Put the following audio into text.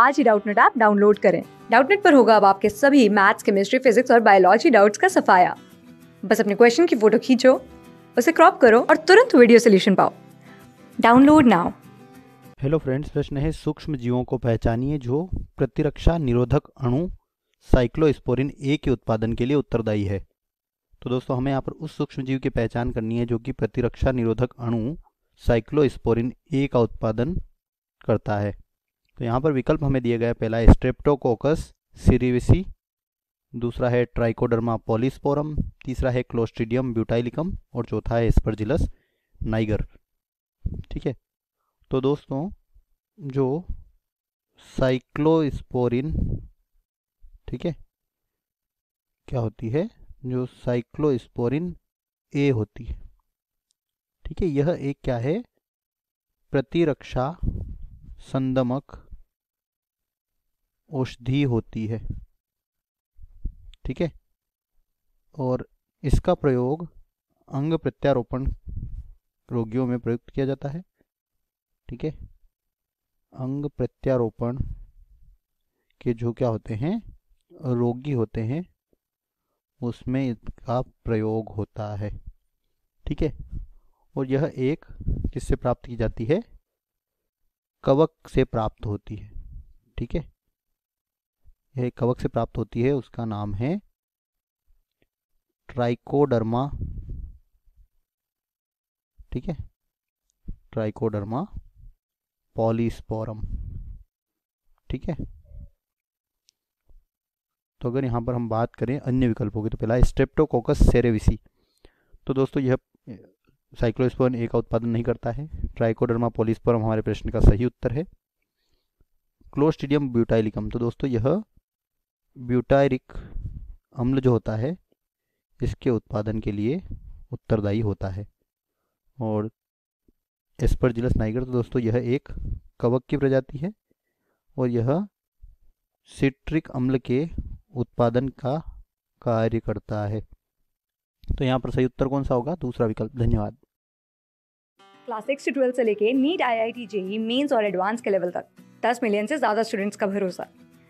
आज ही Doubtnut app download करें डाउटनेट पर होगा अब आपके सभी मैथ्स केमिस्ट्री फिजिक्स और बायोलॉजी डाउट्स का सफाया बस अपने क्वेश्चन की फोटो खींचो उसे क्रॉप करो और तुरंत वीडियो सोल्यूशन पाओ डाउनलोड नाउ हेलो फ्रेंड्स प्रश्न है सूक्ष्म जीवों को पहचानिए जो प्रतिरक्षा निरोधक अणु साइक्लोस्पोरिन ए के उत्पादन के लिए उत्तरदायी है तो दोस्तों हमें यहाँ पर उस सूक्ष्म जीव की पहचान करनी है जो कि प्रतिरक्षा निरोधक अणु साइक्लोस्पोरिन ए का उत्पादन करता है तो यहाँ पर विकल्प हमें दिया गया पहला है स्ट्रेप्टोकोकस सीरीविसी दूसरा है ट्राइकोडर्मा पॉलिसपोरम तीसरा है क्लोस्ट्रीडियम ब्यूटाइलिकम और चौथा है स्पर्जिलस नाइगर ठीक है तो दोस्तों जो साइक्लोस्पोरिन ठीक है क्या होती है जो साइक्लोस्पोरिन ए होती है ठीक है यह एक क्या है प्रतिरक्षा संदमक औषधि होती है ठीक है और इसका प्रयोग अंग प्रत्यारोपण रोगियों में प्रयुक्त किया जाता है ठीक है अंग प्रत्यारोपण के जो क्या होते हैं रोगी होते हैं उसमें इसका प्रयोग होता है ठीक है और यह एक किससे प्राप्त की जाती है कवक से प्राप्त होती है ठीक है है कवक से प्राप्त होती है उसका नाम है ट्राइकोडर्मा ठीक है ट्राइकोडर्मा पॉलीस्पोरम ठीक है तो अगर यहां पर हम बात करें अन्य विकल्पों की तो पहला स्ट्रेप्टोकोकस सेरेविसी तो दोस्तों यह साइक्लोस्पोरम ए का उत्पादन नहीं करता है ट्राइकोडर्मा पॉलीस्पोरम हमारे प्रश्न का सही उत्तर है क्लोस्टिडियम ब्यूटाइलिकम तो दोस्तों यह ब्यूटायरिक अम्ल जो होता है इसके उत्पादन के लिए उत्तरदायी होता है और एस्परजिलस नाइगर तो दोस्तों यह एक कवक की प्रजाति है और यह सिट्रिक अम्ल के उत्पादन का कार्य करता है तो यहाँ पर सही उत्तर कौन सा होगा दूसरा विकल्प धन्यवाद क्लास सिक्स से ट्वेल्थ से लेके NEET I I T JEE mains और एडवांस के लेवल तक दस मिलियन से ज़्यादा स्टूडेंट्स का भरोसा